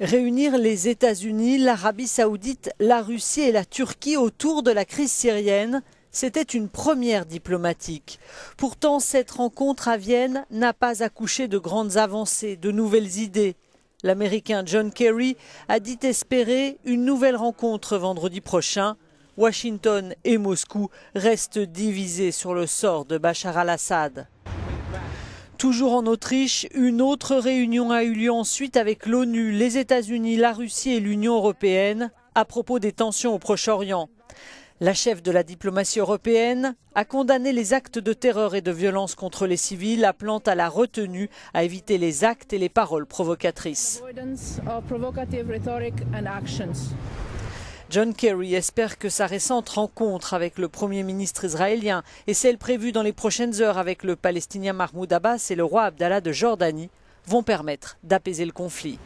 Réunir les États-Unis, l'Arabie saoudite, la Russie et la Turquie autour de la crise syrienne, c'était une première diplomatique. Pourtant, cette rencontre à Vienne n'a pas accouché de grandes avancées, de nouvelles idées. L'Américain John Kerry a dit espérer une nouvelle rencontre vendredi prochain. Washington et Moscou restent divisés sur le sort de Bachar al-Assad. Toujours en Autriche, une autre réunion a eu lieu ensuite avec l'ONU, les États-Unis, la Russie et l'Union européenne à propos des tensions au Proche-Orient. La chef de la diplomatie européenne a condamné les actes de terreur et de violence contre les civils, appelant à la retenue, à éviter les actes et les paroles provocatrices. John Kerry espère que sa récente rencontre avec le Premier ministre israélien et celle prévue dans les prochaines heures avec le Palestinien Mahmoud Abbas et le roi Abdallah de Jordanie vont permettre d'apaiser le conflit.